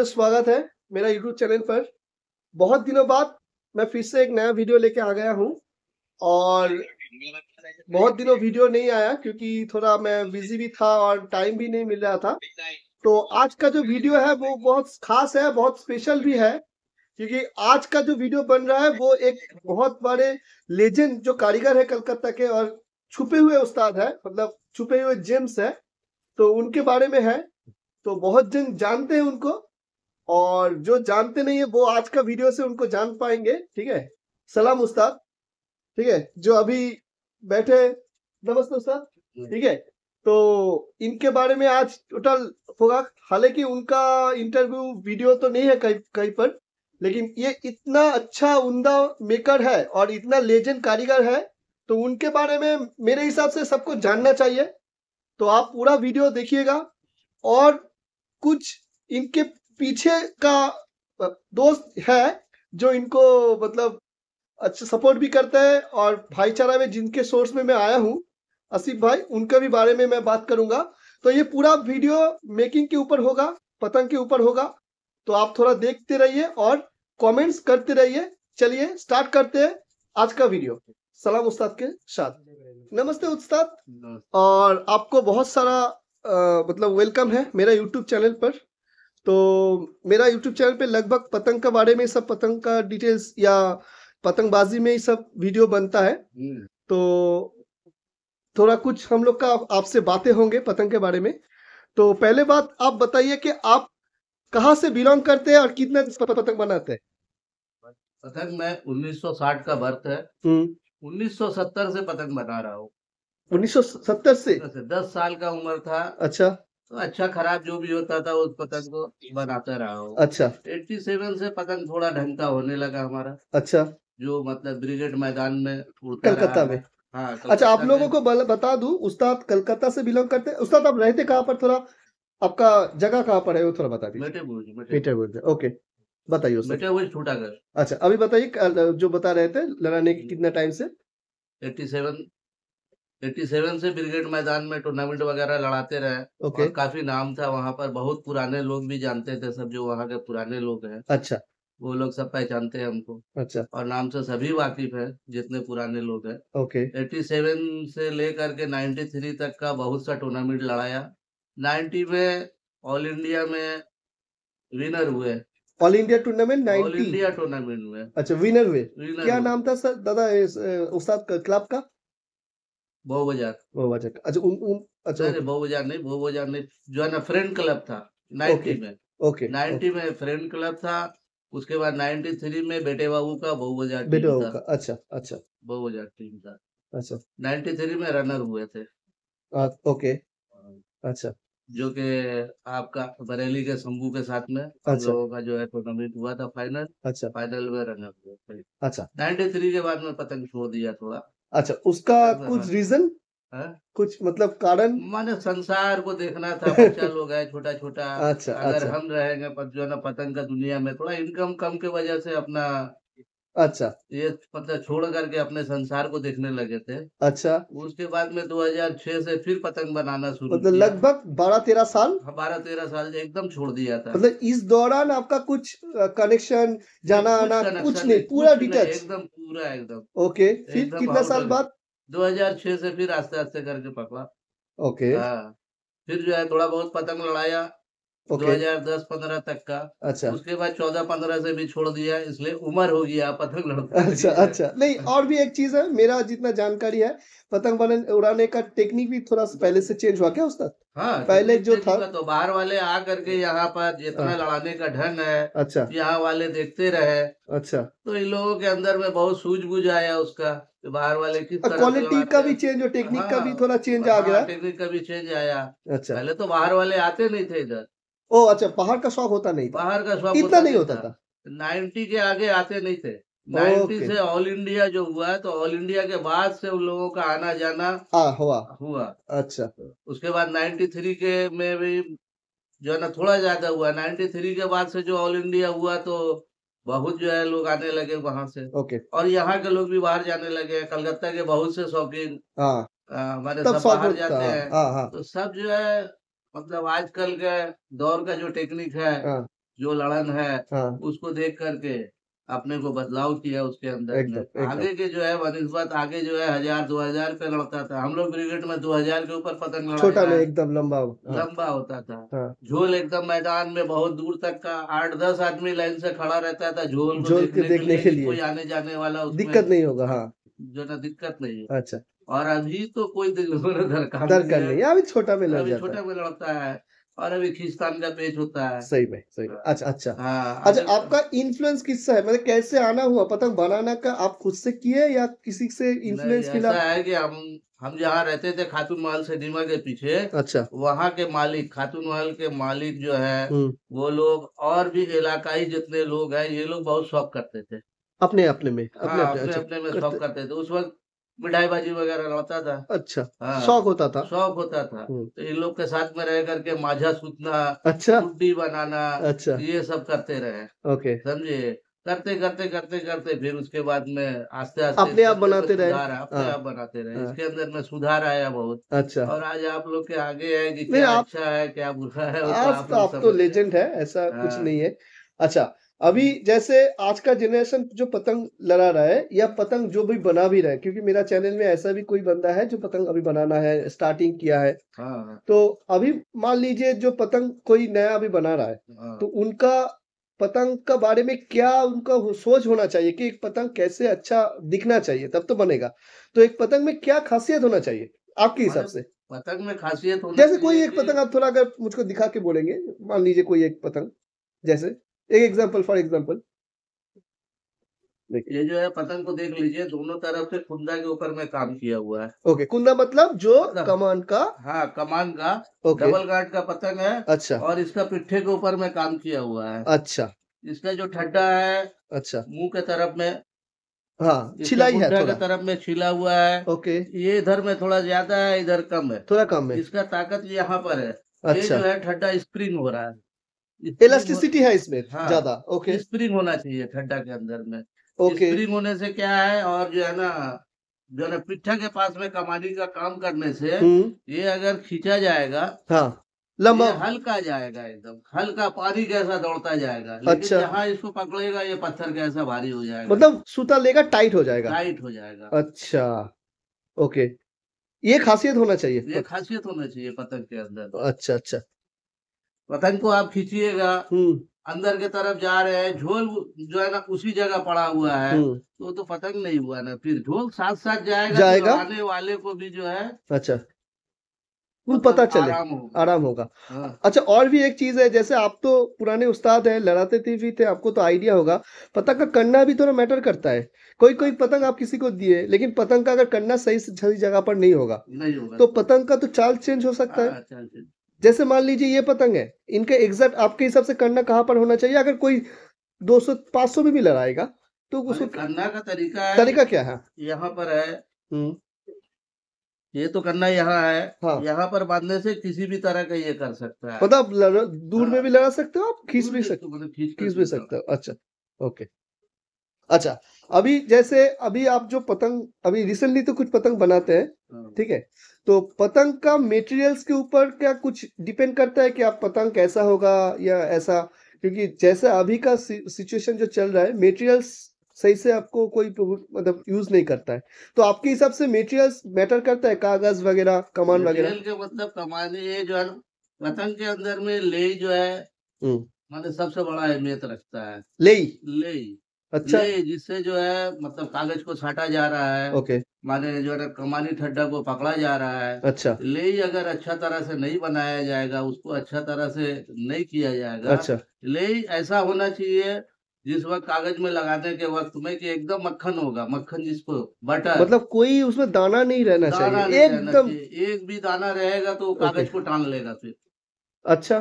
से स्वागत है मेरा यूट्यूब चैनल पर बहुत दिनों बाद मैं फिर से एक नया वीडियो लेके आ गया हूँ और बहुत दिनों वीडियो नहीं आया क्योंकि थोड़ा मैं बिजी भी था और टाइम भी नहीं मिल रहा था तो आज का जो वीडियो है वो बहुत खास है बहुत स्पेशल भी है क्योंकि आज का जो वीडियो बन रहा है वो एक बहुत बड़े लेजेंड जो कारीगर है कलकत्ता के और छुपे हुए उस्ताद है मतलब छुपे हुए जेम्स है तो उनके बारे में है तो बहुत जन जानते हैं उनको और जो जानते नहीं है वो आज का वीडियो से उनको जान पाएंगे ठीक है सलाम उस्ताद ठीक है जो अभी बैठे नमस्ते उस्ताद ठीक है तो इनके बारे में आज टोटल होगा हालांकि उनका इंटरव्यू वीडियो तो नहीं है कहीं कहीं पर लेकिन ये इतना अच्छा उमदा मेकर है और इतना लेजेंड कारीगर है तो उनके बारे में मेरे हिसाब से सबको जानना चाहिए तो आप पूरा वीडियो देखिएगा और कुछ इनके पीछे का दोस्त है जो इनको मतलब अच्छा सपोर्ट भी करता है और भाईचारा में जिनके सोर्स में मैं आया हूँ आसिफ भाई उनके भी बारे में मैं बात करूंगा तो ये पूरा वीडियो मेकिंग के ऊपर होगा पतंग के ऊपर होगा तो आप थोड़ा देखते रहिए और कमेंट्स करते रहिए चलिए स्टार्ट करते हैं आज का वीडियो सलाम उस्ताद के साथ नमस्ते उस्ताद और आपको बहुत सारा आ, मतलब वेलकम है मेरा यूट्यूब चैनल पर तो मेरा यूट्यूब चैनल पे लगभग पतंग के बारे में सब पतंग का डिटेल्स या पतंगबाजी में ही सब वीडियो बनता है हम्म। तो थोड़ा कुछ हम लोग का आपसे बातें होंगे पतंग के बारे में तो पहले बात आप बताइए कि आप कहाँ से बिलोंग करते हैं और कितने पतंग बनाते हैं पतंग मैं 1960 का बर्थ है 1970 हम्म। से पतंग बना रहा हूँ 1970 से दस साल का उम्र था अच्छा तो अच्छा खराब जो भी होता था उस पतंग को बनाता रहा हूँ अच्छा एट्टी सेवन से पतंग थोड़ा ढंग का होने लगा हमारा अच्छा जो मतलब ब्रिगेड मैदान में कलकत्ता में हाँ अच्छा आप लोगों को बता दू उस्ताद कलकत्ता से बिलोंग करते हैं उस्ताद आप रहते कहाँ पर थोड़ा आपका जगह कहाँ पर है वो थोड़ा बता दीजिए मीटर बुर्ज ओके बताइए मीटर छोटा घर अच्छा अभी बताइए जो बता रहे थे लड़ाने के कितना टाइम से एट्टी सेवन 87 से ब्रिगेड मैदान में टूर्नामेंट वगैरह लड़ाते रहे okay. और काफी नाम था वहाँ पर बहुत पुराने लोग भी जानते थे सब जो वहाँ के पुराने लोग हैं अच्छा वो लोग सब पहचानते हैं हमको अच्छा और नाम से सभी वाकिफ है जितने पुराने लोग हैं ओके एट्टी सेवन से लेकर के नाइन्टी थ्री तक का बहुत सा टूर्नामेंट लड़ाया नाइन्टी में ऑल इंडिया में विनर हुए all India tournament all India tournament में अच्छा विनर हुए विनर क्या नाम था सर दादा उस्ताद क्लब का बहु बाजार बहु बाजार अच्छा उन उन अच्छा नहीं बहु बाजार नहीं बहु बाजार नहीं जो है ना फ्रेंड क्लब था नाइन्टी में ओके में फ्रेंड क्लब था उसके बाद नाइन्टी थ्री में बेटे बाबू का बहु बाजार बेटे बाबू का अच्छा अच्छा बहु बाजार टीम था अच्छा नाइन्टी थ्री में रनर हुए थे ओके हाँ। अच्छा जो के आपका बरेली के शंभू के साथ में अच्छा। लोगों का जो है टूर्नामेंट हुआ था फाइनल अच्छा फाइनल में रनर हुए थे अच्छा नाइन्टी थ्री के बाद में पतंग छोड़ दिया थोड़ा अच्छा उसका हाँ, हाँ, कुछ रीजन हाँ। कुछ मतलब कारण माने संसार को देखना था बच्चा लोग है छोटा छोटा अच्छा अगर अच्छा। हम रहेंगे जो है ना पतंग का दुनिया में थोड़ा इनकम कम के वजह से अपना अच्छा ये मतलब छोड़ करके अपने संसार को देखने लगे थे अच्छा उसके बाद में 2006 से फिर पतंग बनाना शुरू मतलब लगभग बारह तेरह साल हाँ, बारह तेरह साल एकदम छोड़ दिया था मतलब इस दौरान आपका कुछ कनेक्शन जाना आना कुछ नहीं पूरा डिटेच एकदम पूरा एकदम ओके फिर कितना साल बाद 2006 से फिर आस्ते आस्ते करके पकड़ा ओके हाँ, फिर जो है थोड़ा बहुत पतंग लड़ाया okay. 2010-15 तक का अच्छा उसके बाद 14-15 से भी छोड़ दिया इसलिए उम्र हो गया पतंग लड़का अच्छा अच्छा नहीं और भी एक चीज है मेरा जितना जानकारी है पतंग उड़ाने का टेक्निक भी थोड़ा सा पहले से चेंज हुआ क्या उस हाँ पहले जो था तो बाहर वाले आ करके यहाँ पर जितना हाँ। लड़ाने का ढंग है अच्छा यहाँ वाले देखते रहे अच्छा तो इन लोगों के अंदर में बहुत सूझबूझ आया उसका बाहर वाले की क्वालिटी का भी चेंज और टेक्निक हाँ, हाँ का भी थोड़ा चेंज आ गया टेक्निक का भी चेंज आया अच्छा पहले तो बाहर वाले आते नहीं थे इधर ओ अच्छा पहाड़ का शौक होता नहीं था बाहर का शौक इतना नहीं होता था नाइन्टी के आगे आते नहीं थे नाइन्टी से ऑल इंडिया जो हुआ तो ऑल इंडिया के बाद से उन लोगों का आना जाना आ, हाँ, हुआ हुआ अच्छा उसके बाद नाइन्टी थ्री के में भी जो है ना थोड़ा ज्यादा हुआ नाइन्टी थ्री के बाद से जो ऑल इंडिया हुआ तो बहुत जो है लोग आने लगे वहां से ओके और यहाँ के लोग भी बाहर जाने लगे कलकत्ता के बहुत से शौकीन हाँ। हमारे सब बाहर जाते हैं हाँ, तो सब जो है मतलब आजकल के दौर का जो टेक्निक है हाँ। जो लड़न है हाँ। उसको देख करके अपने को बदलाव किया उसके अंदर एक एक आगे के जो है बनस्बत आगे जो है हजार दो हजार पे लड़ता था हम लोग ब्रिगेड में दो हजार के ऊपर पतंग छोटा में एकदम लंबा हाँ। लंबा होता था झोल एकदम मैदान में बहुत दूर तक का आठ दस आदमी लाइन से खड़ा रहता था झोल को झोल के देखने के लिए कोई आने जाने वाला दिक्कत नहीं होगा हाँ जो ना दिक्कत नहीं है अच्छा और अभी तो कोई दरकार दरकार नहीं अभी छोटा में लड़ जाता छोटा में लड़ता है और अभी खिस्तान का पेच होता है सही में सही में अच्छा अच्छा हाँ, अच्छा तो- आपका इन्फ्लुएंस किससे है मतलब कैसे आना हुआ पतंग बनाना का आप खुद से किए या किसी से इन्फ्लुएंस मिला है कि हम हम जहाँ रहते थे खातून माल सिनेमा के पीछे अच्छा वहाँ के मालिक खातून माल के मालिक जो है हम्म। वो लोग और भी इलाकाई जितने लोग हैं ये लोग बहुत शौक करते थे अपने अपने में हाँ, अपने, अपने अच्छा। में शौक करते थे उस वक्त बाजी वगैरह रहता था अच्छा हाँ, शौक होता था शौक होता था हम्म। तो इन लोग के साथ में रह करके माझा सूतना अच्छा कुड्डी बनाना अच्छा ये सब करते रहे ओके समझिए करते करते करते करते फिर उसके बाद में आस्ते आस्ते अपने आप बनाते रहे अपने हाँ। आप बनाते रहे हाँ। इसके अंदर में सुधार आया बहुत अच्छा और आज आप लोग के आगे है की क्या अच्छा है क्या बुरा है तो आप तो लेजेंड है ऐसा कुछ हाँ। नहीं है अच्छा अभी जैसे आज का जनरेशन जो पतंग लड़ा रहा है या पतंग जो भी बना भी रहा है क्योंकि मेरा चैनल में ऐसा भी कोई बंदा है जो पतंग अभी बनाना है स्टार्टिंग किया है हाँ। तो अभी मान लीजिए जो पतंग कोई नया अभी बना रहा है हाँ। तो उनका पतंग का बारे में क्या उनका सोच होना चाहिए कि एक पतंग कैसे अच्छा दिखना चाहिए तब तो बनेगा तो एक पतंग में क्या खासियत होना चाहिए आपके हिसाब मतलब से पतंग में खासियत होना जैसे कोई एक पतंग आप थोड़ा अगर मुझको दिखा के बोलेंगे मान लीजिए कोई एक पतंग जैसे एक एग्जाम्पल फॉर एग्जाम्पल ये जो है पतंग को देख लीजिए दोनों तरफ से कुंदा के ऊपर में काम किया हुआ है ओके okay, कुंदा मतलब जो कमान का हाँ कमान का okay. डबल गार्ड का पतंग है अच्छा और इसका पिट्ठे के ऊपर में काम किया हुआ है अच्छा इसका जो ठड्डा है अच्छा मुंह के तरफ में हाँ छिलाई है थोड़ा तरफ में छिला हुआ है ओके ये इधर में थोड़ा ज्यादा है इधर कम है थोड़ा कम है इसका ताकत यहाँ पर है अच्छा। ये जो है ठड्डा स्प्रिंग हो रहा है इलास्टिसिटी है इसमें हाँ, ज्यादा ओके स्प्रिंग होना चाहिए ठंडा के अंदर में ओके स्प्रिंग होने से क्या है और जो है ना जो है पिट्ठा के पास में कमानी का काम करने से हम्म। ये अगर खींचा जाएगा हाँ लंबा हल्का जाएगा एकदम हल्का पानी कैसा दौड़ता जाएगा अच्छा जहाँ इसको पकड़ेगा ये पत्थर कैसा भारी हो जाएगा मतलब सूता लेगा टाइट हो जाएगा टाइट हो जाएगा अच्छा ओके ये खासियत होना चाहिए ये खासियत होना चाहिए पतंग के अंदर अच्छा अच्छा पतंग को आप खींचिएगा हम्म। अंदर के तरफ जा रहे हैं झोल जो है ना उसी जगह पड़ा हुआ है हम्म। तो तो पतंग नहीं हुआ ना फिर झोल साथ साथ जाएगा, जाएगा? तो आने वाले को भी जो है अच्छा कुल तो पता चले आराम, होगा हाँ। अच्छा और भी एक चीज है जैसे आप तो पुराने उस्ताद हैं लड़ाते थे भी थे आपको तो आइडिया होगा पतंग का कन्ना भी थोड़ा तो मैटर करता है कोई कोई पतंग आप किसी को दिए लेकिन पतंग का अगर कन्ना सही सही जगह पर नहीं होगा नहीं होगा तो पतंग का तो चाल चेंज हो सकता हाँ, है चाल चेंज जैसे मान लीजिए ये पतंग है इनका एग्जैक्ट आपके हिसाब से करना कहाँ पर होना चाहिए अगर कोई 200 सौ में भी लड़ाएगा तो उसको करना का तरीका है तरीका क्या है यहाँ पर है हम्म। ये तो करना यहाँ है हाँ। यहाँ पर बांधने से किसी भी तरह का ये कर सकता है मतलब आप दूर हाँ। में भी लगा सकते हो आप खींच भी सकते हो मतलब खींच भी सकते हो अच्छा ओके अच्छा अभी जैसे अभी आप जो पतंग अभी रिसेंटली तो कुछ पतंग बनाते हैं हाँ। ठीक है तो पतंग का मटेरियल्स के ऊपर क्या कुछ डिपेंड करता है कि आप पतंग कैसा होगा या ऐसा क्योंकि जैसा अभी का सिचुएशन जो चल रहा है मटेरियल्स सही से आपको कोई मतलब यूज नहीं करता है तो आपके हिसाब से मटेरियल्स मैटर करता है कागज वगैरह कमान वगैरह मतलब कमान ये जो है पतंग के अंदर में ले जो है मतलब सबसे बड़ा अहमियत रखता है ले ले अच्छा ये जिससे जो है मतलब कागज को छाटा जा रहा है ओके माने जो है कमानी ठड्डा को पकड़ा जा रहा है अच्छा ले अगर अच्छा तरह से नहीं बनाया जाएगा उसको अच्छा तरह से नहीं किया जाएगा अच्छा ले ऐसा होना चाहिए जिस वक्त कागज में लगाने के वक्त में कि एकदम मक्खन होगा मक्खन जिसको बटर मतलब कोई उसमें दाना नहीं रहना दाना चाहिए एकदम एक भी दाना रहेगा तो कागज को टांग लेगा फिर अच्छा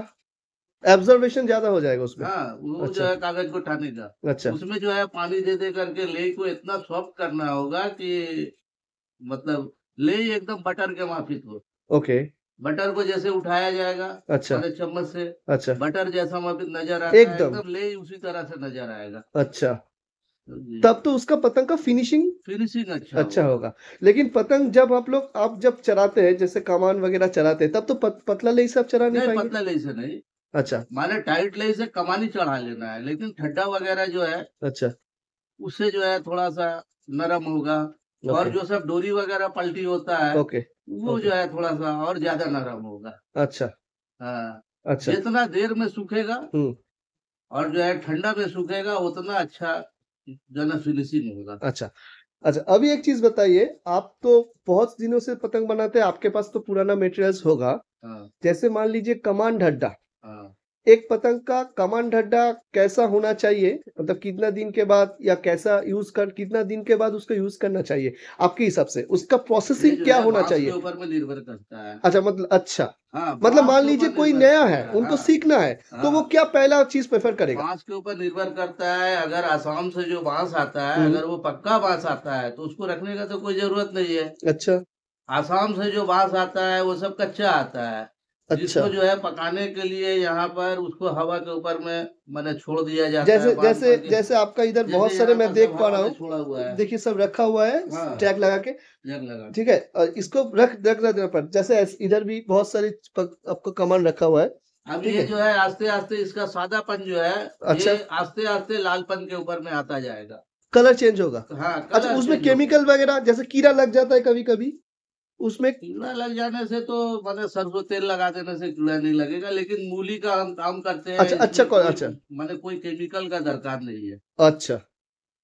एब्जर्वेशन ज्यादा हो जाएगा उसमें हाँ, वो अच्छा। जो है कागज को उठाने का अच्छा उसमें जो है पानी दे दे करके ले को इतना सॉफ्ट करना होगा कि मतलब ले एकदम बटर के माफिक हो ओके बटर को जैसे उठाया जाएगा अच्छा चम्मच से अच्छा बटर जैसा माफिक नजर आएगा एकदम एक ले उसी तरह से नजर आएगा अच्छा तो तब तो उसका पतंग का फिनिशिंग फिनिशिंग अच्छा अच्छा होगा।, होगा लेकिन पतंग जब आप लोग आप जब चराते हैं जैसे कमान वगैरह चराते हैं तब तो पत, पतला ले सब चरा नहीं, नहीं पाएंगे पतला ले से नहीं अच्छा माने टाइट लाइन से कमानी चढ़ा लेना है लेकिन ठड्डा वगैरह जो है अच्छा उससे जो है थोड़ा सा नरम होगा और जो सब डोरी वगैरह पलटी होता है ओके वो जो है थोड़ा सा और ज्यादा नरम होगा अच्छा हाँ अच्छा जितना देर में सूखेगा हम्म। और जो है ठंडा में सूखेगा उतना अच्छा जो ना फिनिशिंग होगा अच्छा अच्छा अभी एक चीज बताइए आप तो बहुत दिनों से पतंग बनाते हैं आपके पास तो पुराना मेटेरियल्स होगा हाँ। जैसे मान लीजिए कमान ढड्डा हाँ। एक पतंग का कमान ढड्डा कैसा होना चाहिए मतलब कितना दिन के बाद या कैसा यूज कर कितना दिन के बाद उसको यूज करना चाहिए आपके हिसाब से उसका प्रोसेसिंग क्या होना चाहिए ऊपर में निर्भर करता है अच्छा मतलब अच्छा हाँ, मतलब मान लीजिए कोई नया है उनको सीखना है हाँ, तो वो हाँ। क्या पहला चीज प्रेफर करेगा बांस के ऊपर निर्भर करता है अगर आसाम से जो बांस आता है हम्म। अगर वो पक्का बांस आता है तो उसको रखने का तो कोई जरूरत नहीं है अच्छा आसाम से जो बांस आता है वो सब कच्चा आता है अच्छा जिसको जो है पकाने के लिए यहाँ पर उसको हवा के ऊपर में मैंने छोड़ दिया जाता जैसे है जैसे जैसे आपका इधर बहुत सारे मैं देख पा रहा हूँ देखिए सब रखा हुआ है हाँ, टैग लगा के ठीक है और इसको रख रख रख पर जैसे इधर भी बहुत सारे आपको कमान रखा हुआ है अब ये जो है आस्ते आस्ते इसका सादापन जो है अच्छा आस्ते आस्ते लालपन के ऊपर में आता जाएगा कलर चेंज होगा हाँ, अच्छा उसमें केमिकल वगैरह जैसे कीड़ा लग जाता है कभी कभी उसमें कीड़ा लग जाने से तो मैंने सरसों तेल लगा देने से कीड़ा नहीं लगेगा लेकिन मूली का हम काम करते हैं अच्छा अच्छा कोई, अच्छा मैंने कोई केमिकल का दरकार नहीं है अच्छा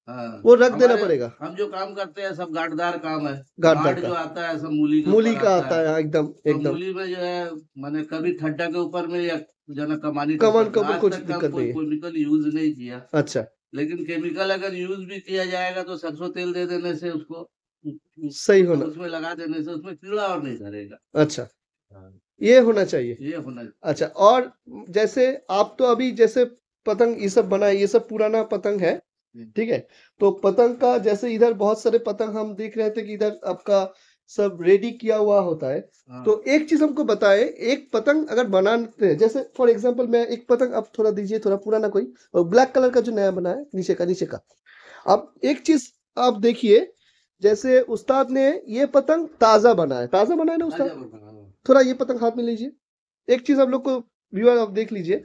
आ, हाँ। वो रख देना पड़ेगा हम जो काम करते हैं सब गाटदार काम है घाट जो आता है सब मूली का मूली का आता है एकदम तो एकदम मूली में जो है मैंने कभी ठड्डा के ऊपर में या जो ना कमानी तो कमल को कुछ दिक्कत नहीं केमिकल यूज नहीं किया अच्छा लेकिन केमिकल अगर यूज भी किया जाएगा तो सरसों तेल दे देने से उसको सही तो होना उसमें लगा देने से उसमें कीड़ा और नहीं धरेगा अच्छा हाँ। ये होना चाहिए ये होना चाहिए। अच्छा और जैसे आप तो अभी जैसे पतंग ये सब बना ये सब पुराना पतंग है ठीक है तो पतंग का जैसे इधर बहुत सारे पतंग हम देख रहे थे कि इधर आपका सब रेडी किया हुआ होता है हाँ। तो एक चीज हमको बताए एक पतंग अगर बनाते हैं जैसे फॉर एग्जाम्पल मैं एक पतंग आप थोड़ा दीजिए थोड़ा पुराना कोई और ब्लैक कलर का जो नया बना है नीचे का नीचे का अब एक चीज आप देखिए जैसे उस्ताद ने ये पतंग ताजा बनाया ताजा बनाया ना उस्ताद थोड़ा ये पतंग हाथ में लीजिए एक चीज आप लोग को व्यूअर आप देख लीजिए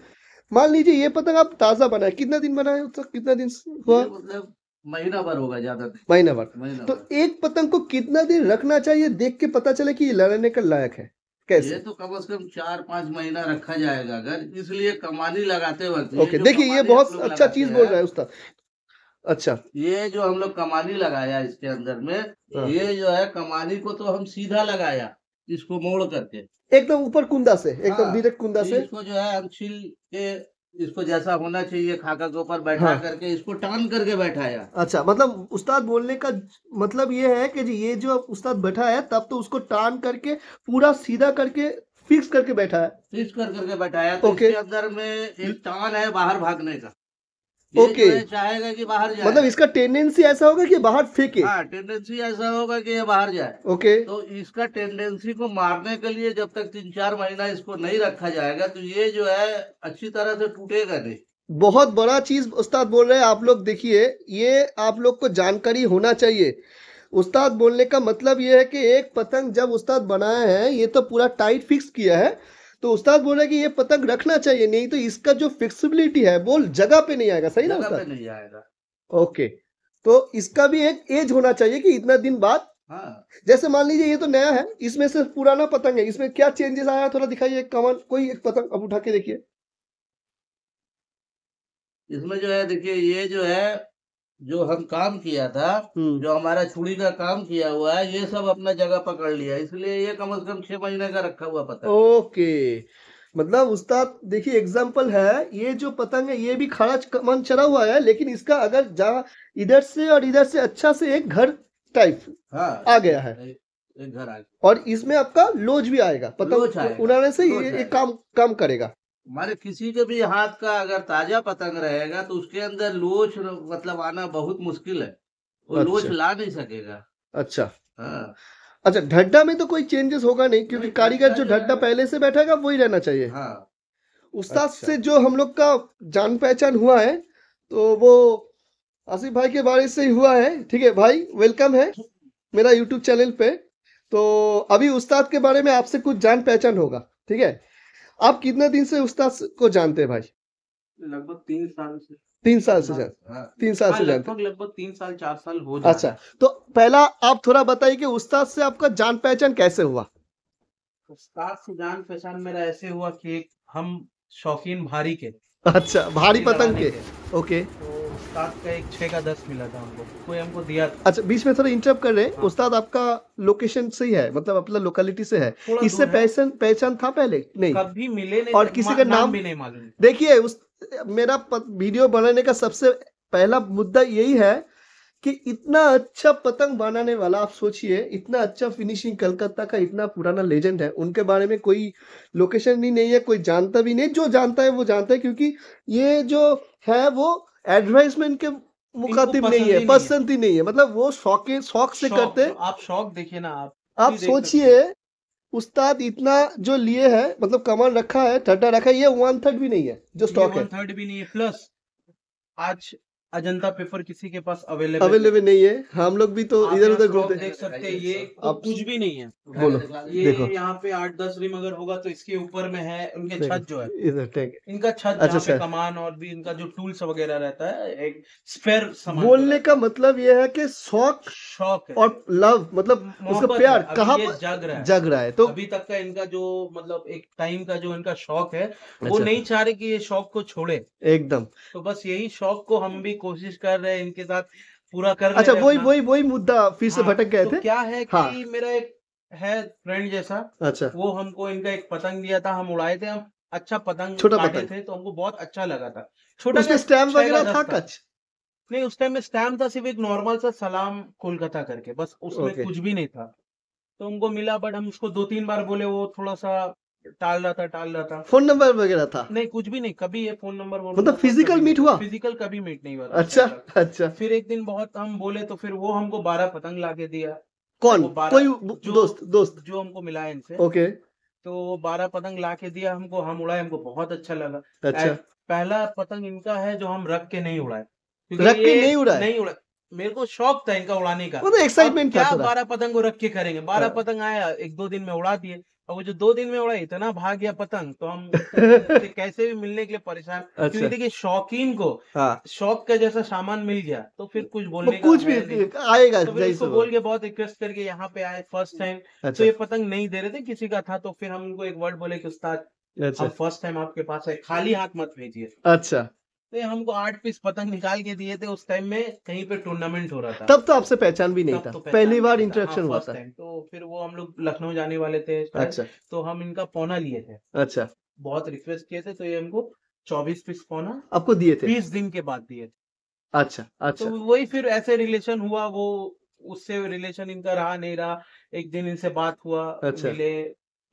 मान लीजिए ये पतंग आप ताजा बनाए कितना दिन बनाए उस कितना दिन हुआ मतलब महीना भर होगा ज्यादा महीना भर तो एक पतंग को कितना दिन रखना चाहिए देख के पता चले कि ये लड़ने का लायक है कैसे ये तो कम से कम चार पाँच महीना रखा जाएगा अगर इसलिए कमानी लगाते वक्त ओके देखिए ये बहुत अच्छा चीज बोल रहा है उस्ताद अच्छा ये जो हम लोग कमाली लगाया इसके अंदर में हाँ। ये जो है कमाली को तो हम सीधा लगाया इसको मोड़ करके एकदम ऊपर कुंदा से एकदम डायरेक्ट हाँ, कुंदा से इसको जो है हम छील के इसको जैसा होना चाहिए खाका के ऊपर बैठा हाँ। करके इसको टान करके बैठाया अच्छा मतलब उस्ताद बोलने का मतलब ये है कि जी ये जो उस्ताद बैठा है तब तो उसको टान करके पूरा सीधा करके फिक्स करके बैठा है फिक्स कर करके बैठाया तो इसके अंदर में एक hmm। टान है बाहर भागने का ओके चाहेगा कि बाहर जाए मतलब इसका टेंडेंसी ऐसा होगा कि बाहर फेंके हाँ टेंडेंसी ऐसा होगा कि ये बाहर जाए ओके तो इसका टेंडेंसी को मारने के लिए जब तक तीन चार महीना इसको नहीं रखा जाएगा तो ये जो है अच्छी तरह से टूटेगा नहीं बहुत बड़ा चीज उस्ताद बोल रहे हैं आप लोग देखिए ये आप लोग को जानकारी होना चाहिए उस्ताद बोलने का मतलब ये है कि एक पतंग जब उस्ताद बनाया है ये तो पूरा टाइट फिक्स किया है तो उस्ताद रहे कि ये पतंग रखना चाहिए नहीं तो इसका जो फिक्सिबिलिटी है वो जगह पे नहीं आएगा सही ना उस्ताद नहीं आएगा ओके तो इसका भी एक एज होना चाहिए कि इतना दिन बाद हाँ। जैसे मान लीजिए ये तो नया है इसमें से पुराना पतंग है इसमें क्या चेंजेस आया थोड़ा दिखाइए कमल कोई एक पतंग अब उठा के देखिए इसमें जो है देखिए ये जो है जो हम काम किया था हम्म। जो हमारा छुड़ी का काम किया हुआ है ये सब अपना जगह पकड़ लिया इसलिए ये कम से कम छह महीने का रखा हुआ पता ओके मतलब उस्ताद देखिए एग्जाम्पल है ये जो पतंग है ये भी खड़ा मन चढ़ा हुआ है लेकिन इसका अगर जहाँ इधर से और इधर से अच्छा से एक घर टाइप हाँ, आ गया है एक घर आ गया और इसमें आपका लोज भी आएगा पतंग उड़ाने से ये एक काम काम करेगा हमारे किसी के भी हाथ का अगर ताजा पतंग रहेगा तो उसके अंदर लोच मतलब आना बहुत मुश्किल है वो अच्छा। लोच ला नहीं सकेगा अच्छा हाँ अच्छा ढड्डा में तो कोई चेंजेस होगा नहीं क्योंकि कारीगर जो ढड्डा पहले से बैठेगा वही रहना चाहिए हाँ उस्ताद अच्छा। से जो हम लोग का जान पहचान हुआ है तो वो आसिफ भाई के बारे से ही हुआ है ठीक है भाई वेलकम है मेरा यूट्यूब चैनल पे तो अभी उस्ताद के बारे में आपसे कुछ जान पहचान होगा ठीक है आप कितने दिन से उस्ताद को जानते हैं भाई लगभग तीन साल से तीन साल से हाँ। जानते तीन साल हाँ, से जानते लगभग तीन साल चार साल हो अच्छा तो पहला आप थोड़ा बताइए कि उस्ताद से आपका जान पहचान कैसे हुआ उस्ताद से जान पहचान मेरा ऐसे हुआ कि हम शौकीन भारी के अच्छा भारी पतंग के ओके तो अच्छा, बीच में थोड़ा इंटरप्ट कर रहे हैं हाँ। उस्ताद आपका लोकेशन से ही है मतलब अपना लोकेलिटी से है इससे पहचान पहचान था पहले नहीं कभी मिले नहीं और किसी का नाम भी नहीं मालूम देखिए उस मेरा वीडियो बनाने का सबसे पहला मुद्दा यही है कि इतना अच्छा पतंग बनाने वाला आप सोचिए इतना अच्छा फिनिशिंग कलकत्ता का इतना पुराना लेजेंड है उनके बारे में कोई लोकेशन भी नहीं है कोई जानता भी नहीं जो जानता है वो जानता है क्योंकि ये जो है वो एडवर्टाइजमेंट के मुखातिब नहीं है पसंद ही नहीं है मतलब वो शौक शौक से करते आप शौक देखिए ना आप आप सोचिए उस्ताद इतना जो लिए है मतलब कमाल रखा है ठट्टा रखा है ये वन थर्ड भी नहीं है जो स्टॉक है थर्ड भी नहीं है प्लस आज अजंता पेपर किसी के पास अवेलेबल अवेलेबल नहीं है हम लोग भी तो इधर उधर घूमते देख सकते हैं ये तो आप... कुछ भी नहीं है बोलो ये देखो यहाँ पे आठ दस रिम अगर होगा तो इसके ऊपर में है उनके छत जो है इधर ठीक इनका छत अच्छा पे अच्छा। कमान और भी इनका जो टूल्स वगैरह रहता है एक स्पेयर बोलने का मतलब ये है की शौक शौक और लव मतलब उसका प्यार कहा जग रहा है जग रहा है तो अभी तक का इनका जो मतलब एक टाइम का जो इनका शौक है वो अच्छा। नहीं चाह रहे की ये शौक को छोड़े एकदम तो बस यही शौक को हम भी कोशिश कर रहे हैं इनके साथ पूरा कर अच्छा वही वही वही मुद्दा फिर से हाँ, भटक गए तो थे क्या है कि हाँ। मेरा एक है फ्रेंड जैसा अच्छा वो हमको इनका एक पतंग दिया था हम उड़ाए थे हम अच्छा पतंग छोटा पतंग थे तो हमको बहुत अच्छा लगा था छोटा स्टैम्प वगैरह था कच नहीं उस टाइम में स्टैम्प था सिर्फ एक नॉर्मल सा सलाम कोलकाता करके बस उसमें कुछ भी नहीं था तो हमको मिला बट हम उसको दो तीन बार बोले वो थोड़ा सा टाल रहा था टाल रहा था फोन नंबर वगैरह था नहीं कुछ भी नहीं कभी ये फोन नंबर मतलब फिजिकल मीट हुआ फिजिकल कभी मीट नहीं हुआ अच्छा अच्छा फिर एक दिन बहुत हम बोले तो फिर वो हमको बारह पतंग ला के दिया कौन कोई जो, दोस्त दोस्त जो हमको मिला है इनसे ओके तो बारह पतंग ला के दिया हमको हम उड़ाए हमको बहुत अच्छा लगा अच्छा पहला पतंग इनका है जो हम रख के नहीं उड़ाए रख के नहीं उड़ाए नहीं उड़ाए मेरे को शौक था इनका उड़ाने का मतलब तो एक्साइटमेंट क्या बारह पतंग को रख के करेंगे बारह हाँ। पतंग आया एक दो दिन में उड़ा दिए और वो जो दो दिन में उड़ा इतना भाग गया पतंग तो हम कैसे भी मिलने के लिए परेशान अच्छा। क्योंकि देखिए शौकीन को हाँ। शौक का जैसा सामान मिल गया तो फिर कुछ तो बोलने का कुछ भी आएगा तो इसको बोल के बहुत रिक्वेस्ट करके यहाँ पे आए फर्स्ट टाइम तो अच्छा। ये पतंग नहीं दे रहे थे किसी का था तो फिर हम उनको एक वर्ड बोले की उस्ताद अच्छा। फर्स्ट टाइम आपके पास है खाली हाथ मत भेजिए अच्छा तो हमको आठ पीस पतंग निकाल के दिए थे उस टाइम में कहीं पे टूर्नामेंट हो रहा था तब तो आपसे पहचान भी नहीं था तो पहली बार इंटरेक्शन हाँ, हुआ था तो फिर वो हम लोग लखनऊ जाने वाले थे अच्छा तो हम इनका पौना लिए थे अच्छा बहुत रिक्वेस्ट किए थे तो ये हमको चौबीस पीस पौना आपको दिए थे बीस दिन के बाद दिए थे अच्छा अच्छा तो वही फिर ऐसे रिलेशन हुआ वो उससे रिलेशन इनका रहा नहीं रहा एक दिन इनसे बात हुआ अच्छा। मिले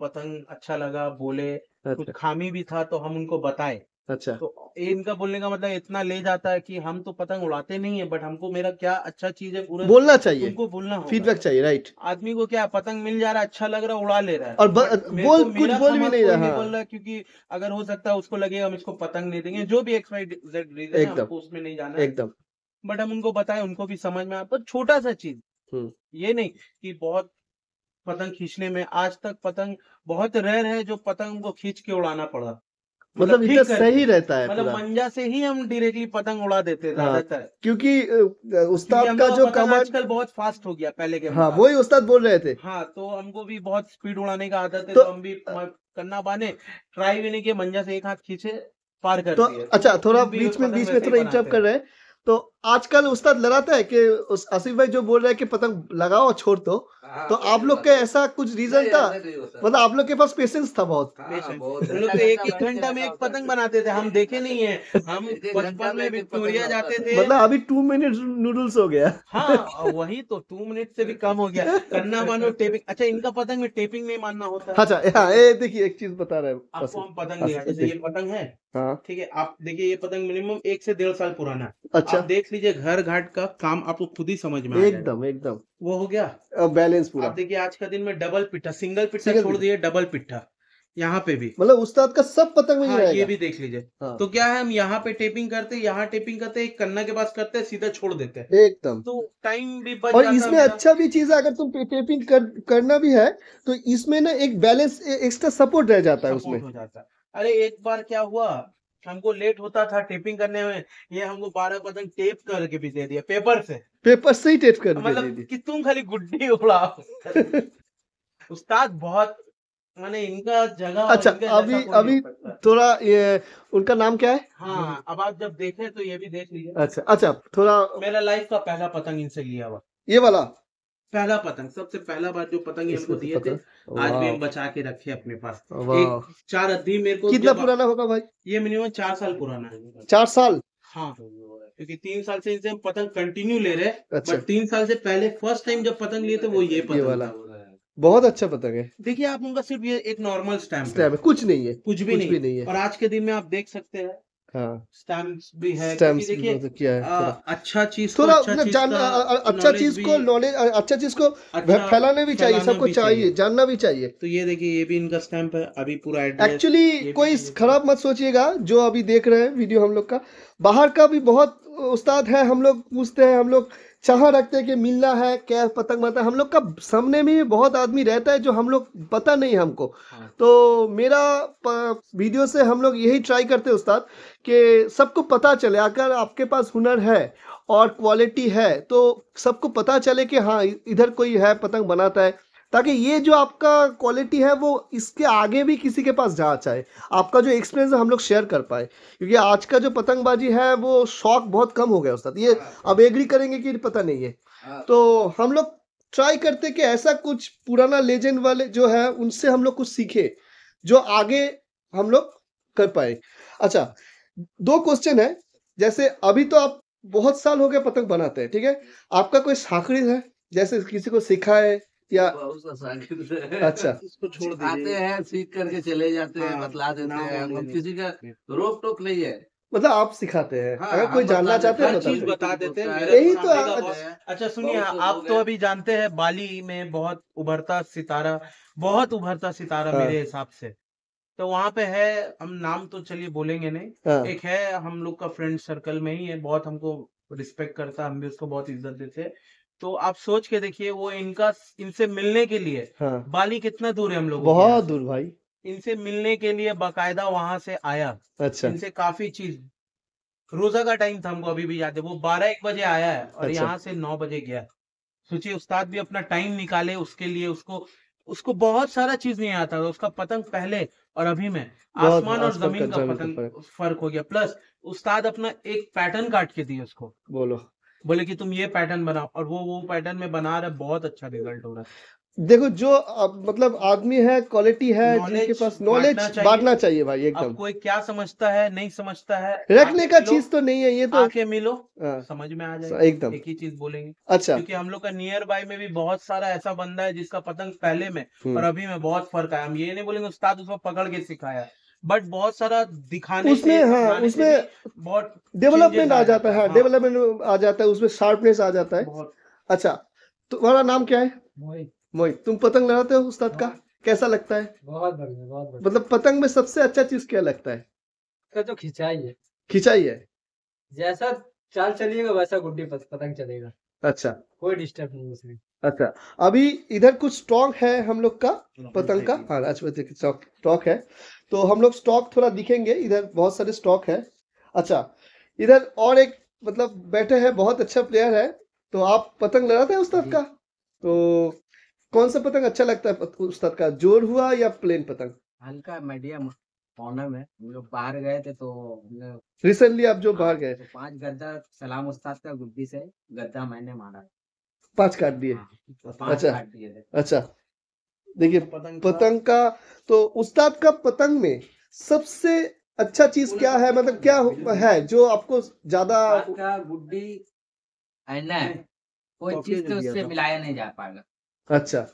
पतंग अच्छा लगा बोले अच्छा। कुछ खामी भी था तो हम उनको बताए अच्छा तो इनका बोलने का मतलब इतना ले जाता है कि हम तो पतंग उड़ाते नहीं है बट हमको मेरा क्या अच्छा चीज है पूरा बोलना चाहिए उनको बोलना फीडबैक चाहिए राइट आदमी को क्या पतंग मिल जा रहा है अच्छा लग रहा है उड़ा ले रहा है और ब, बोल कुछ बोल भी नहीं रहा बोल रहा क्योंकि अगर हो सकता है उसको लगेगा हम इसको पतंग नहीं देंगे जो भी एक्सपाइड उसमें नहीं जाना एकदम बट हम उनको बताए उनको भी समझ में आया पर छोटा सा चीज हम्म। ये नहीं कि बहुत पतंग खींचने में आज तक पतंग बहुत रेयर है जो पतंग को खींच के उड़ाना पड़ा मतलब, मतलब इतना सही रहता है मतलब मंजा से ही हम डायरेक्टली पतंग उड़ा देते हाँ, ज्यादातर हाँ, क्योंकि उस्ताद का जो कम आजकल बहुत फास्ट हो गया पहले के हाँ वही उस्ताद बोल रहे थे हाँ तो हमको भी बहुत स्पीड उड़ाने का आदत है तो, तो हम भी करना बाने ट्राई भी नहीं किया मंजा से एक हाथ खींचे पार कर तो, अच्छा थोड़ा बीच में बीच में थोड़ा इंटरप्ट कर रहे हैं तो आजकल उस्ताद लड़ाता है कि आसिफ भाई जो बोल रहा है कि पतंग लगाओ छोड़ दो तो, हाँ, तो आप लोग का ऐसा कुछ रीजन था मतलब आप लोग के पास पेशेंस था हाँ, बहुत हम लोग तो एक एक घंटा में एक पतंग बनाते थे हम देखे नहीं है हम बचपन में विक्टोरिया जाते थे मतलब अभी टू मिनट नूडल्स हो गया हाँ वही तो टू मिनट से भी कम हो गया करना मानो टेपिंग अच्छा इनका पतंग में टेपिंग नहीं मानना होता अच्छा ये देखिए एक चीज बता रहे आपको हम पतंग अच्छा, ये पतंग है हाँ। ठीक है आप देखिए ये पतंग मिनिमम एक से डेढ़ साल पुराना अच्छा देख लीजिए घर घाट का काम आपको खुद ही समझ में एकदम एकदम वो हो गया बैलेंस पूरा आप देखिए आज का दिन में डबल पिट्ठा सिंगल पिट्ठा छोड़ दिए डबल पिट्ठा यहाँ पे भी मतलब उस्ताद का सब पतंग हाँ, ये भी देख लीजिए हाँ। तो क्या है हम यहाँ पे टेपिंग करते यहाँ टेपिंग करते एक कन्ना के पास करते सीधा छोड़ देते हैं एकदम तो टाइम भी बच और इसमें अच्छा भी चीज है अगर तुम टेपिंग कर, करना भी है तो इसमें ना एक बैलेंस एक्स्ट्रा सपोर्ट रह जाता है उसमें हो जाता है अरे एक बार क्या हुआ हमको लेट होता था टेपिंग करने में ये हमको बारह पतंग टेप करके भी दे दिया पेपर से पेपर से ही टेप कर मतलब कि तुम खाली गुड्डी उड़ा उस्ताद बहुत मैंने इनका जगह अच्छा इनका अभी अभी थोड़ा ये उनका नाम क्या है हाँ अब आप जब देखें तो ये भी देख लीजिए अच्छा अच्छा थोड़ा मेरा लाइफ का पहला पतंग इनसे लिया हुआ ये वाला पहला पतंग सबसे पहला बार जो पतंग हमको दिए थे आज भी हम बचा के रखे अपने पास एक चार अद्दी मेरे को कितना पुराना होगा भाई ये मिनिमम चार साल पुराना है चार साल हाँ क्योंकि तीन साल से इनसे हम पतंग कंटिन्यू ले रहे अच्छा। तीन साल से पहले फर्स्ट टाइम जब पतंग लिए थे वो ये पतंग ये वाला बहुत अच्छा पतंग है देखिए आप उनका सिर्फ ये एक नॉर्मल स्टैम्प है कुछ नहीं है कुछ भी नहीं है और आज के दिन में आप देख सकते हैं हाँ। अच्छा चीज को नॉलेज अच्छा मतलब चीज अच्छा को अच्छा अच्छा फैलाना भी चाहिए सबको चाहिए जानना भी चाहिए तो ये देखिए ये भी इनका स्टैम्प है अभी पूरा एक्चुअली कोई खराब मत सोचिएगा जो अभी देख रहे हैं वीडियो हम लोग का बाहर का भी बहुत उस्ताद है हम लोग पूछते हैं हम लोग चाह रखते हैं कि मिलना है क्या पतंग मतलब हम लोग का सामने में बहुत आदमी रहता है जो हम लोग पता नहीं हमको हाँ। तो मेरा वीडियो से हम लोग यही ट्राई करते हैं उस्ताद कि सबको पता चले अगर आपके पास हुनर है और क्वालिटी है तो सबको पता चले कि हाँ इधर कोई है पतंग बनाता है ताकि ये जो आपका क्वालिटी है वो इसके आगे भी किसी के पास जा चाहे आपका जो एक्सपीरियंस है हम लोग शेयर कर पाए क्योंकि आज का जो पतंगबाजी है वो शौक बहुत कम हो गया उस ये अब एग्री करेंगे कि पता नहीं है तो हम लोग ट्राई करते कि ऐसा कुछ पुराना लेजेंड वाले जो है उनसे हम लोग कुछ सीखे जो आगे हम लोग कर पाए अच्छा दो क्वेश्चन है जैसे अभी तो आप बहुत साल हो गए पतंग बनाते हैं ठीक है आपका कोई साखड़ी है जैसे किसी को सिखाए या तो अच्छा उसको छोड़ आते हैं सीख करके चले जाते हैं हाँ, बतला देते हैं किसी का रोक टोक नहीं है मतलब आप सिखाते हैं हाँ, अगर कोई जानना चाहते हैं तो चीज बता देते हैं यही तो अच्छा सुनिए आप तो अभी जानते हैं बाली में बहुत उभरता सितारा बहुत उभरता सितारा हाँ। मेरे हिसाब से तो वहाँ पे है हम नाम तो चलिए बोलेंगे नहीं हाँ। एक है हम लोग का फ्रेंड सर्कल में ही है बहुत हमको रिस्पेक्ट करता हम भी उसको बहुत इज्जत देते हैं तो आप सोच के देखिए वो इनका इनसे मिलने के लिए हाँ। बाली कितना दूर है हम लोग बहुत दूर भाई इनसे मिलने के लिए बाकायदा वहां से आया अच्छा इनसे काफी चीज रोजा का टाइम था हमको अभी भी याद है वो बारह एक बजे आया है और अच्छा। यहाँ से नौ बजे गया सोचिए उस्ताद भी अपना टाइम निकाले उसके लिए उसको उसको बहुत सारा चीज नहीं आता था उसका पतंग पहले और अभी में आसमान और जमीन का पतंग फर्क हो गया प्लस उस्ताद अपना एक पैटर्न काट के दिए उसको बोलो बोले कि तुम ये पैटर्न बनाओ और वो वो पैटर्न में बना रहा बहुत अच्छा रिजल्ट हो रहा है देखो जो अब, मतलब आदमी है क्वालिटी है जिसके पास नॉलेज बांटना चाहिए, चाहिए भाई एकदम कोई क्या समझता है नहीं समझता है रखने का चीज तो नहीं है ये तो आके मिलो आ, हाँ। समझ में आ जाएगा एकदम एक ही चीज बोलेंगे अच्छा क्योंकि हम लोग का नियर बाय में भी बहुत सारा ऐसा बंदा है जिसका पतंग पहले में हम्म। और अभी में बहुत फर्क आया हम ये नहीं बोलेंगे उस्ताद उसको पकड़ के सिखाया बट बहुत सारा दिखाने उसमें हाँ उसमें बहुत डेवलपमेंट आ जाता है डेवलपमेंट हाँ, हाँ। आ जाता है उसमें शार्पनेस आ जाता है अच्छा तुम्हारा तो नाम क्या है मोहित मोहित तुम पतंग लड़ाते हो उस्ताद का हाँ। कैसा लगता है बहुत बढ़िया बहुत मतलब पतंग में सबसे अच्छा चीज क्या लगता है इसका जो तो खिंचाई है खिंचाई है जैसा चाल चलिएगा वैसा गुड्डी पतंग चलेगा अच्छा कोई डिस्टर्ब नहीं उसमें अच्छा अभी इधर कुछ स्टॉक है हम लोग का हाँ, पतंग का हाँ राजपति अच्छा, स्टॉक है तो हम लोग स्टॉक थोड़ा दिखेंगे इधर बहुत सारे स्टॉक है अच्छा इधर और एक मतलब बैठे हैं बहुत अच्छा प्लेयर है तो आप पतंग लड़ाते हैं उस्ताद का तो कौन सा पतंग अच्छा लगता है उस्ताद का जोर हुआ या प्लेन पतंग हल्का मीडियम ऑनम है हम लोग बाहर गए थे तो रिसेंटली आप जो हाँ, बाहर गए तो पांच गद्दा सलाम उस्ताद का गुड्डी से गद्दा मैंने मारा पांच काट दिए हाँ, तो अच्छा अच्छा देखिए तो पतंग, पतंग का तो उस्ताद का पतंग में सबसे अच्छा चीज क्या है मतलब क्या है जो आपको ज्यादा गुड्डी है ना हाँ। कोई चीज तो उससे मिलाया नहीं जा पाएगा अच्छा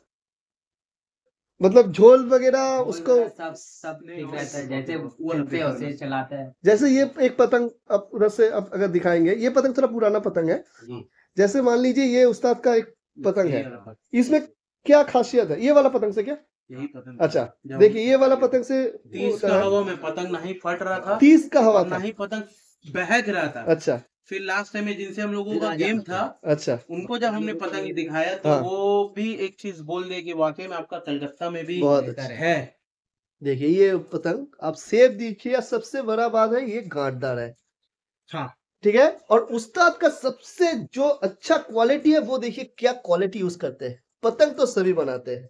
मतलब झोल वगैरह उसको सब सब ठीक रहता है जैसे उड़ते उसे चलाते हैं जैसे ये एक पतंग अब उधर से अब अगर दिखाएंगे ये पतंग थोड़ा पुराना पतंग है जैसे मान लीजिए ये उस्ताद का एक पतंग है इसमें क्या खासियत है ये वाला पतंग से क्या यही अच्छा देखिए ये वाला पतंग से तीस का हवा में पतंग नहीं फट रहा था तीस का हवा था नहीं पतंग बहक रहा था अच्छा फिर लास्ट टाइम में जिनसे हम लोगों का गेम था अच्छा उनको जब हमने पतंग दिखाया तो हाँ। वो भी एक चीज बोल दे की वाकई में आपका कलकत्ता में भी बहुत अच्छा। है देखिए ये पतंग आप सेब दीखिए सबसे बड़ा बात है ये गांठदार है हाँ ठीक है और उस्ताद का सबसे जो अच्छा क्वालिटी है वो देखिए क्या क्वालिटी यूज करते हैं पतंग तो सभी बनाते हैं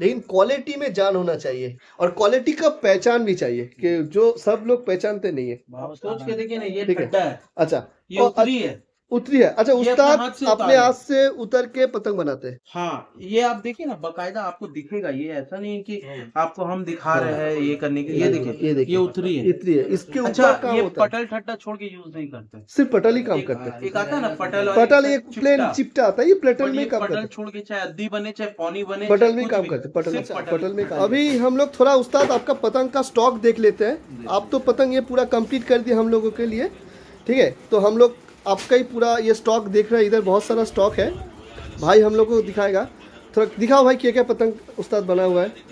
लेकिन क्वालिटी में जान होना चाहिए और क्वालिटी का पहचान भी चाहिए कि जो सब लोग पहचानते नहीं है सोच के देखिए ना ये ठीक है अच्छा ये तो है उतरी है अच्छा उस्ताद अपने, हाथ से उतर के पतंग बनाते हैं हाँ ये आप देखिए ना बकायदा आपको दिखेगा ये ऐसा नहीं कि हाँ। आपको हम दिखा हाँ, रहे हैं हाँ। ये करने के ये देखिए ये देखिए ये उतरी है इतनी है इसके अच्छा काम ये होता पटल ठट्टा छोड़ के यूज नहीं करते सिर्फ पटल ही काम करते हैं एक आता है ना पटल पटल एक प्लेन चिपटा आता है ये पटल में काम करते छोड़ के चाहे अद्दी बने चाहे पौनी बने पटल में काम करते पटल पटल में काम अभी हम लोग थोड़ा उस्ताद आपका पतंग का स्टॉक देख लेते हैं आप तो पतंग ये पूरा कम्प्लीट कर दिया हम लोगों के लिए ठीक है तो हम लोग आपका ही पूरा ये स्टॉक देख रहे हैं इधर बहुत सारा स्टॉक है भाई हम लोग को दिखाएगा थोड़ा दिखाओ भाई क्या क्या पतंग उस्ताद बना हुआ है